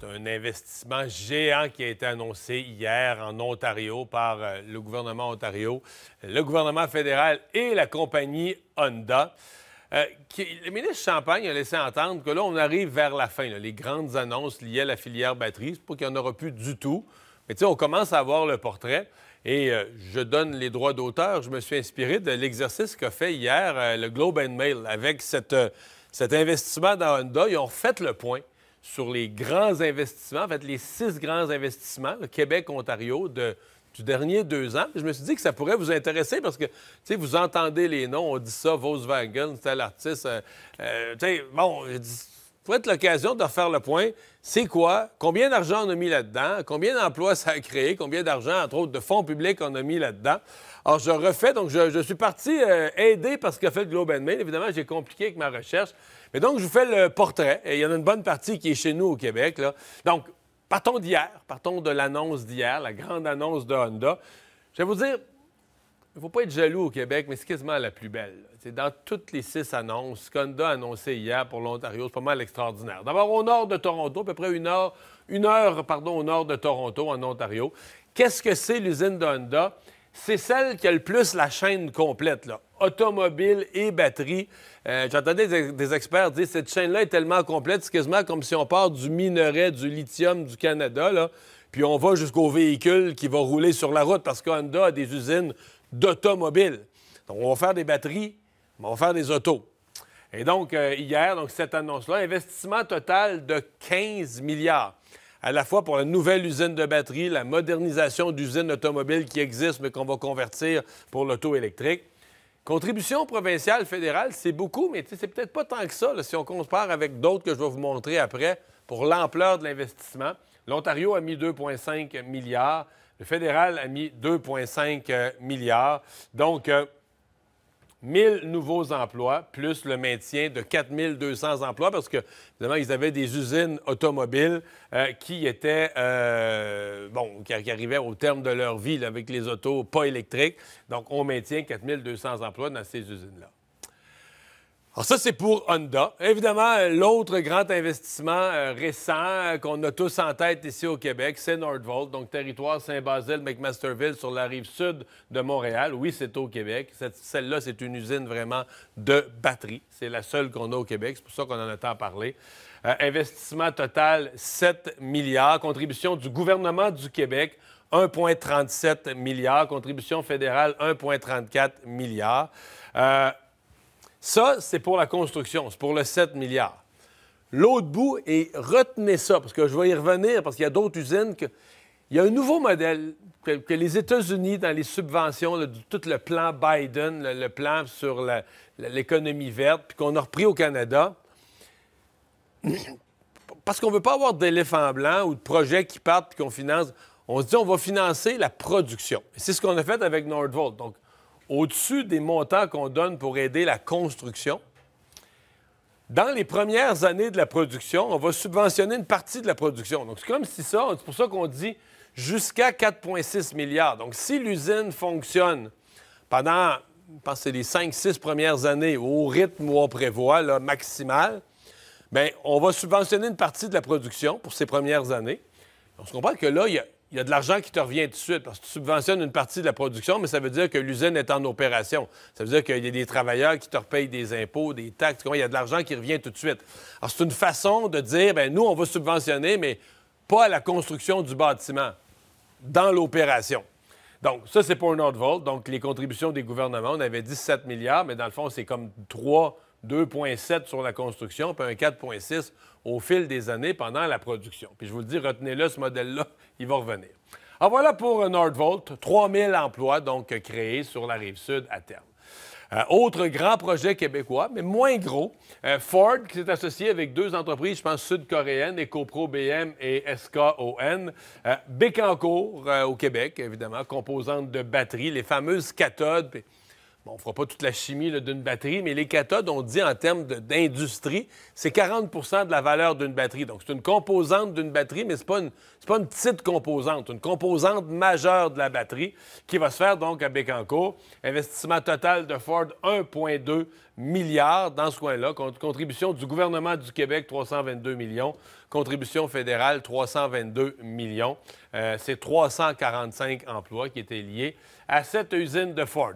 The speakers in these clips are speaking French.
C'est un investissement géant qui a été annoncé hier en Ontario par euh, le gouvernement Ontario, le gouvernement fédéral et la compagnie Honda. Euh, le ministre Champagne a laissé entendre que là, on arrive vers la fin. les grandes annonces liées à la filière batterie, c'est pour qu'il n'y en aura plus du tout. Mais tu sais, on commence à voir le portrait. Et euh, je donne les droits d'auteur. Je me suis inspiré de l'exercice qu'a fait hier le Globe and Mail avec cet investissement dans Honda. Ils ont fait le point sur les grands investissements, en fait, les six grands investissements, le Québec-Ontario, du dernier deux ans. Je me suis dit que ça pourrait vous intéresser parce que, tu sais, vous entendez les noms, on dit ça, Volkswagen, c'est l'artiste, euh, euh, bon, ça être l'occasion de refaire le point, c'est quoi? Combien d'argent on a mis là-dedans? Combien d'emplois ça a créé? Combien d'argent, entre autres, de fonds publics on a mis là-dedans? Alors, je refais, donc je, suis parti euh, aidé par parce qu'a fait le Mail. Évidemment, j'ai compliqué avec ma recherche. Mais donc, je vous fais le portrait. Et il y en a une bonne partie qui est chez nous au Québec. Donc, partons d'hier. Partons de l'annonce d'hier, la grande annonce de Honda. Je vais vous dire, il ne faut pas être jaloux au Québec, mais c'est quasiment la plus belle. C'est dans toutes les six annonces, qu'Honda a annoncé hier pour l'Ontario, c'est pas mal extraordinaire. D'abord, au nord de Toronto, à peu près une heure, une heure pardon, au nord de Toronto, en Ontario. Qu'est-ce que c'est l'usine de Honda? C'est celle qui a le plus la chaîne complète. Là automobiles et batteries. Euh, j'entendais des, experts dire que cette chaîne-là est tellement complète, c'est quasiment comme si on part du minerai du lithium du Canada, puis on va jusqu'au véhicule qui va rouler sur la route parce qu'Honda a des usines d'automobiles. Donc, on va faire des batteries, mais on va faire des autos. Et donc, euh, hier, donc, cette annonce-là, investissement total de 15 milliards à la fois pour la nouvelle usine de batterie, la modernisation d'usines automobiles qui existent mais qu'on va convertir pour l'auto électrique. Contribution provinciale, fédérale, c'est beaucoup, mais c'est peut-être pas tant que ça si on compare avec d'autres que je vais vous montrer après pour l'ampleur de l'investissement. L'Ontario a mis 2,5 milliards. Le fédéral a mis 2,5 euh, milliards. Donc, euh, 1000 nouveaux emplois, plus le maintien de 4200 emplois, parce que, évidemment, ils avaient des usines automobiles euh, qui étaient, euh, bon, qui, arrivaient au terme de leur vie avec les autos pas électriques. Donc, on maintient 4200 emplois dans ces usines-là. Alors ça, c'est pour Honda. Évidemment, l'autre grand investissement euh, récent euh, qu'on a tous en tête ici au Québec, c'est Nordvolt, donc territoire Saint-Basile-McMasterville sur la rive sud de Montréal. Oui, c'est au Québec. Celle-là, c'est une usine vraiment de batterie. C'est la seule qu'on a au Québec. C'est pour ça qu'on en a tant parlé. Euh, investissement total, 7 milliards. Contribution du gouvernement du Québec, 1,37 milliard. Contribution fédérale, 1,34 milliard. Ça, c'est pour la construction, c'est pour le 7 milliards. L'autre bout, et retenez ça, parce que je vais y revenir, parce qu'il y a d'autres usines que... Il y a un nouveau modèle que, les États-Unis, dans les subventions, de tout le plan Biden, le, plan sur l'économie verte, puis qu'on a repris au Canada, parce qu'on ne veut pas avoir d'éléphants blanc ou de projets qui partent qu'on finance, on se dit on va financer la production. C'est ce qu'on a fait avec Nordvolt. Donc, au-dessus des montants qu'on donne pour aider la construction. Dans les premières années de la production, on va subventionner une partie de la production. Donc, c'est comme si ça, c'est pour ça qu'on dit jusqu'à 4,6 milliards. Donc, si l'usine fonctionne pendant, je pense c'est les 5-6 premières années, au rythme où on prévoit, là, maximal, bien, on va subventionner une partie de la production pour ces premières années. On se comprend que là, il y a il y a de l'argent qui te revient tout de suite parce que tu subventionnes une partie de la production, mais ça veut dire que l'usine est en opération. Ça veut dire qu'il y a des travailleurs qui te repayent des impôts, des taxes. Il y a de l'argent qui revient tout de suite. Alors, c'est une façon de dire bien, nous, on va subventionner, mais pas à la construction du bâtiment, dans l'opération. Donc, ça, c'est pour vol. Donc, les contributions des gouvernements, on avait 17 milliards, mais dans le fond, c'est comme 3, 2,7 sur la construction, puis un 4,6 au fil des années pendant la production. Puis je vous le dis, retenez-le, ce modèle-là, il va revenir. Alors ah, voilà pour euh, Nordvolt, 3000 emplois donc créés sur la rive sud à terme. Euh, autre grand projet québécois, mais moins gros, euh, Ford, qui s'est associé avec deux entreprises, je pense, sud-coréennes, EcoPro BM et SKON. Euh, au Québec, évidemment, composante de batteries, les fameuses cathodes on ne fera pas toute la chimie d'une batterie, mais les cathodes, on dit en termes d'industrie, c'est 40 de la valeur d'une batterie. Donc, c'est une composante d'une batterie, mais ce n'est pas, une, petite composante, une composante majeure de la batterie qui va se faire donc à Bécancour. Investissement total de Ford, 1,2 milliard dans ce coin-là. Contribution du gouvernement du Québec, 322 millions. Contribution fédérale, 322 millions. Euh, c'est 345 emplois qui étaient liés à cette usine de Ford.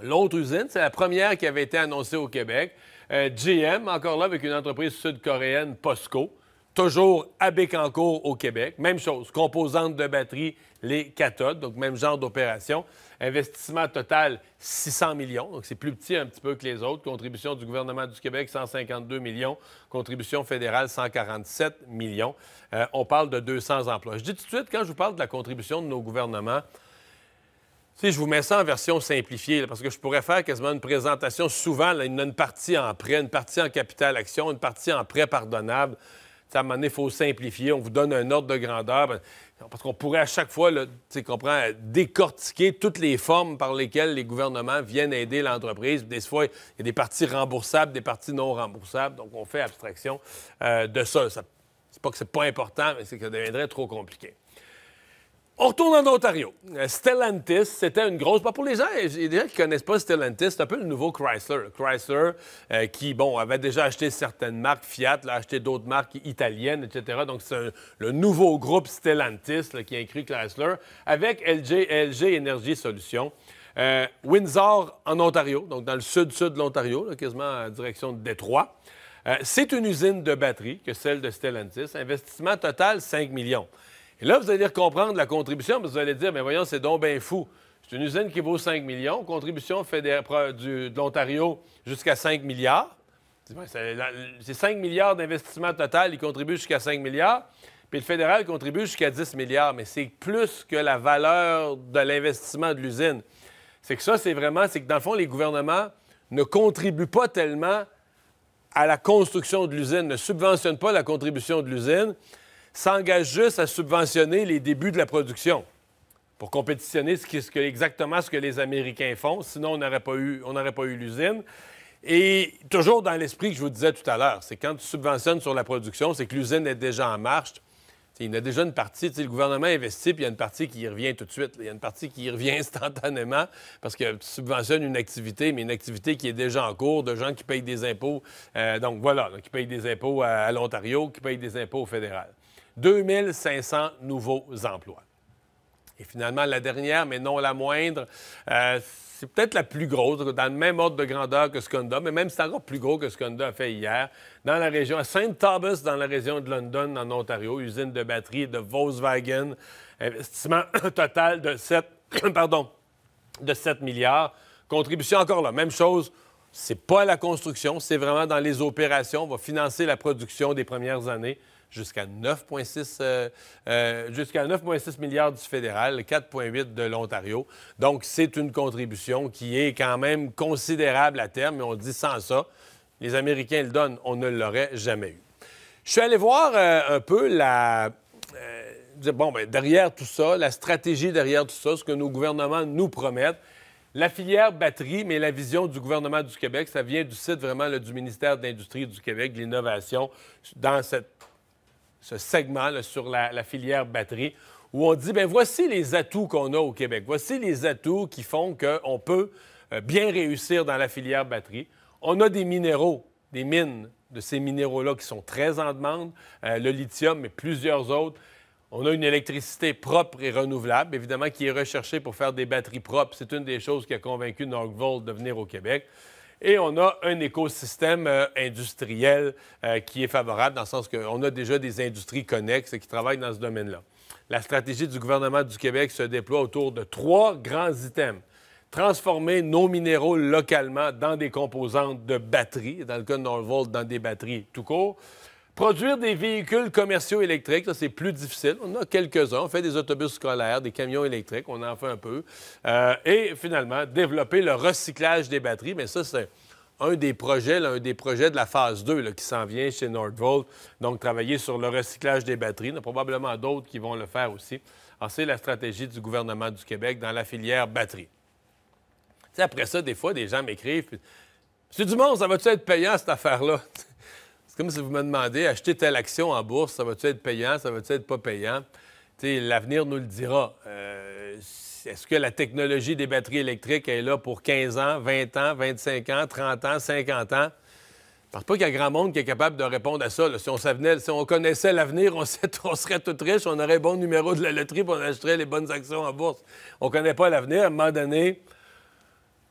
L'autre usine, c'est la première qui avait été annoncée au Québec. Euh, GM, encore là, avec une entreprise sud-coréenne, POSCO, toujours à Bécancour, au Québec. Même chose, composante de batterie, les cathodes, donc même genre d'opération. Investissement total, 600 millions, donc c'est plus petit un petit peu que les autres. Contribution du gouvernement du Québec, 152 millions. Contribution fédérale, 147 millions. Euh, on parle de 200 emplois. Je dis tout de suite, quand je vous parle de la contribution de nos gouvernements, si je vous mets ça en version simplifiée, parce que je pourrais faire quasiment une présentation. Souvent, il y a une partie en prêt, une partie en capital action, une partie en prêt pardonnable. ça à un moment donné, il faut simplifier. On vous donne un ordre de grandeur. Ben, parce qu'on pourrait à chaque fois, décortiquer toutes les formes par lesquelles les gouvernements viennent aider l'entreprise. Des fois, il y a des parties remboursables, des parties non remboursables. Donc, on fait abstraction euh, de ça. ça c'est pas que c'est pas important, mais c'est que ça deviendrait trop compliqué. On retourne en Ontario. Euh, Stellantis, c'était une grosse. pour les gens, qui ne qui connaissent pas Stellantis, c'est un peu le nouveau Chrysler. Chrysler, euh, qui, bon, avait déjà acheté certaines marques, Fiat, l'a acheté d'autres marques italiennes, etc. Donc, c'est le nouveau groupe Stellantis qui qui inclut Chrysler avec LG, LG Energy Solutions. Euh, Windsor, en Ontario, donc dans le sud-sud de l'Ontario, quasiment en direction de Détroit. c'est une usine de batterie que celle de Stellantis. Investissement total, 5 millions. Et là, vous allez comprendre la contribution, que vous allez dire, mais voyons, c'est donc bien fou. C'est une usine qui vaut 5 millions, contribution fédérale de l'Ontario jusqu'à 5 milliards. C'est 5 milliards d'investissement total, ils contribuent jusqu'à 5 milliards. Puis le fédéral contribue jusqu'à 10 milliards, mais c'est plus que la valeur de l'investissement de l'usine. C'est que ça, c'est vraiment, c'est que dans le fond, les gouvernements ne contribuent pas tellement à la construction de l'usine, ne subventionnent pas la contribution de l'usine s'engage juste à subventionner les débuts de la production pour compétitionner exactement ce que les Américains font. Sinon, on n'aurait pas eu, eu l'usine. Et toujours dans l'esprit que je vous disais tout à l'heure, c'est quand tu subventionnes sur la production, c'est que l'usine est déjà en marche. il y a déjà une partie, le gouvernement investit, puis il y a une partie qui revient tout de suite. Il y a une partie qui revient instantanément parce que tu subventionnes une activité, mais une activité qui est déjà en cours, de gens qui payent des impôts. Euh, donc voilà, qui payent des impôts à, à l'Ontario, qui payent des impôts au fédéral. 2500 nouveaux emplois. Et finalement, la dernière, mais non la moindre, euh, c'est peut-être la plus grosse, dans le même ordre de grandeur que Sconda, mais même c'est encore plus gros que Skunda a fait hier, dans la région, à St. Thomas, dans la région de London, en Ontario, usine de batterie de Volkswagen, investissement total de 7, pardon, de 7 milliards. Contribution encore là, même chose, c'est pas la construction, c'est vraiment dans les opérations, on va financer la production des premières années jusqu'à 9,6 euh, euh, jusqu'à milliards du fédéral, 4,8 de l'Ontario. Donc, c'est une contribution qui est quand même considérable à terme, mais on dit sans ça, les Américains le donnent, on ne l'aurait jamais eu. Je suis allé voir euh, un peu la bon, ben, derrière tout ça, la stratégie derrière tout ça, ce que nos gouvernements nous promettent. La filière batterie, mais la vision du gouvernement du Québec, ça vient du site vraiment du ministère de l'Industrie du Québec, l'Innovation, dans cette ce segment sur la, filière batterie où on dit, ben voici les atouts qu'on a au Québec, voici les atouts qui font qu'on peut euh, bien réussir dans la filière batterie. On a des minéraux, des mines de ces minéraux-là qui sont très en demande, euh, le lithium et plusieurs autres. On a une électricité propre et renouvelable, évidemment, qui est recherchée pour faire des batteries propres. C'est une des choses qui a convaincu Northvolt de venir au Québec et on a un écosystème euh, industriel euh, qui est favorable, dans le sens qu'on a déjà des industries connexes qui travaillent dans ce domaine-là. La stratégie du gouvernement du Québec se déploie autour de trois grands items. Transformer nos minéraux localement dans des composantes de batteries, dans le cas de Norvolt, dans des batteries tout court. Produire des véhicules commerciaux électriques, ça, c'est plus difficile. On a quelques-uns. On fait des autobus scolaires, des camions électriques. On en fait un peu. Euh, et finalement, développer le recyclage des batteries. Mais ça, c'est un des projets, des projets de la phase 2 qui s'en vient chez Nordvolt. Donc, travailler sur le recyclage des batteries. Il y en a probablement d'autres qui vont le faire aussi. c'est la stratégie du gouvernement du Québec dans la filière batterie. après ça, des fois, des gens m'écrivent. C'est du monde, ça va-tu être payant, cette affaire-là? comme si vous me demandez, acheter telle action en bourse, ça va-tu être payant, ça va-tu être pas payant? L'avenir nous le dira. Euh, est-ce que la technologie des batteries électriques est là pour 15 ans, 20 ans, 25 ans, 30 ans, 50 ans? Je pense pas qu'il y a grand monde qui est capable de répondre à ça. Si on savait, si on connaissait l'avenir, on, serait tout riche, on aurait bon numéro de la loterie, pour on les bonnes actions en bourse. On connaît pas l'avenir. À un moment donné,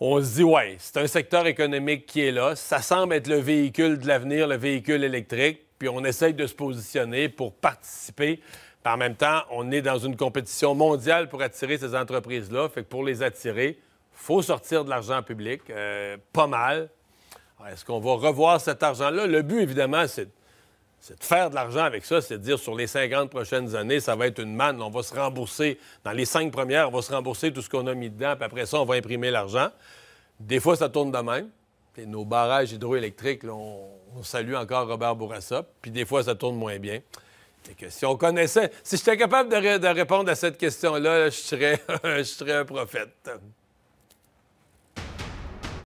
on se dit, ouais, c'est un secteur économique qui est là. Ça semble être le véhicule de l'avenir, le véhicule électrique. Puis on essaye de se positionner pour participer. Par en même temps, on est dans une compétition mondiale pour attirer ces entreprises-là. Fait que pour les attirer, il faut sortir de l'argent public, euh, pas mal. Est-ce qu'on va revoir cet argent-là? Le but, évidemment, c'est c'est de faire de l'argent avec ça, c'est de dire sur les 50 prochaines années, ça va être une manne. On va se rembourser. Dans les cinq premières, on va se rembourser tout ce qu'on a mis dedans, puis après ça, on va imprimer l'argent. Des fois, ça tourne de même. nos barrages hydroélectriques, on, salue encore Robert Bourassa, puis des fois, ça tourne moins bien. que si on connaissait, si j'étais capable de, de, répondre à cette question-là, je serais... je serais un prophète.